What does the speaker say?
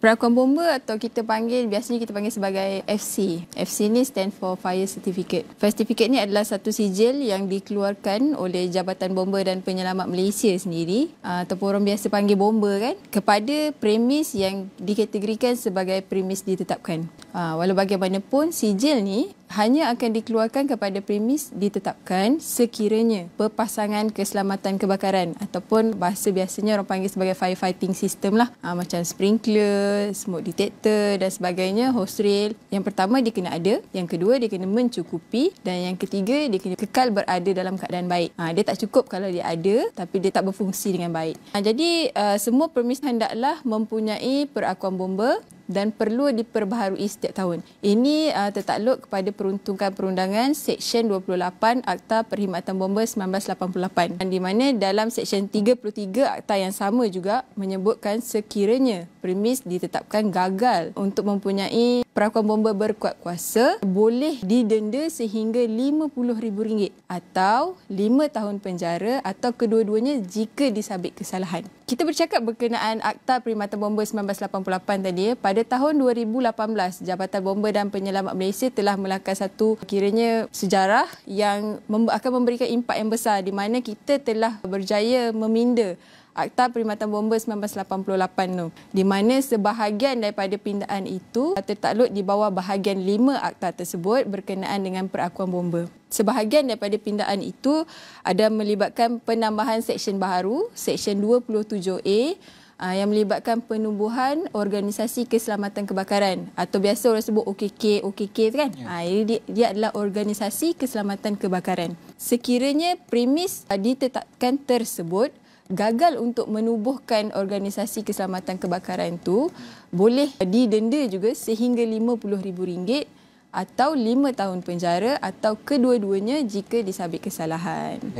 Perakuan bomba atau kita panggil biasanya kita panggil sebagai FC. FC ni stand for Fire Certificate. Fire Certificate ni adalah satu sijil yang dikeluarkan oleh Jabatan Bomba dan Penyelamat Malaysia sendiri ah, ataupun orang biasa panggil bomba kan kepada premis yang dikategorikan sebagai premis ditetapkan. Ha, walau bagaimanapun sijil ni hanya akan dikeluarkan kepada premis ditetapkan sekiranya pepasangan keselamatan kebakaran ataupun bahasa biasanya orang panggil sebagai firefighting system lah ha, macam sprinkler, smoke detector dan sebagainya, hose rail. Yang pertama dia kena ada, yang kedua dia kena mencukupi dan yang ketiga dia kena kekal berada dalam keadaan baik. Ha, dia tak cukup kalau dia ada tapi dia tak berfungsi dengan baik. Ha, jadi uh, semua premis hendaklah mempunyai perakuan bomba dan perlu diperbaharui setiap tahun. Ini uh, tertakluk kepada peruntukan perundangan Seksyen 28 Akta Perkhidmatan Bomba 1988 dan di mana dalam Seksyen 33 Akta yang sama juga menyebutkan sekiranya premis ditetapkan gagal untuk mempunyai perakuan bomba berkuat kuasa boleh didenda sehingga RM50,000 atau 5 tahun penjara atau kedua-duanya jika disabit kesalahan. Kita bercakap berkenaan Akta Perkhidmatan Bomba 1988 tadi. Eh, pada tahun 2018, Jabatan Bomba dan Penyelamat Malaysia telah melakar satu kiranya sejarah yang akan memberikan impak yang besar di mana kita telah berjaya meminda Akta Perkhidmatan Bomba 1988 tu di mana sebahagian daripada pindaan itu tertakluk di bawah bahagian lima akta tersebut berkenaan dengan perakuan bomba. Sebahagian daripada pindaan itu ada melibatkan penambahan seksyen baru, seksyen 27A ah, yang melibatkan penubuhan organisasi keselamatan kebakaran atau biasa orang sebut OKK OKK tu kan ya. ha, dia, dia adalah organisasi keselamatan kebakaran sekiranya premis ah, ditetapkan tersebut gagal untuk menubuhkan organisasi keselamatan kebakaran itu boleh didenda juga sehingga RM50,000 atau 5 tahun penjara atau kedua-duanya jika disabit kesalahan.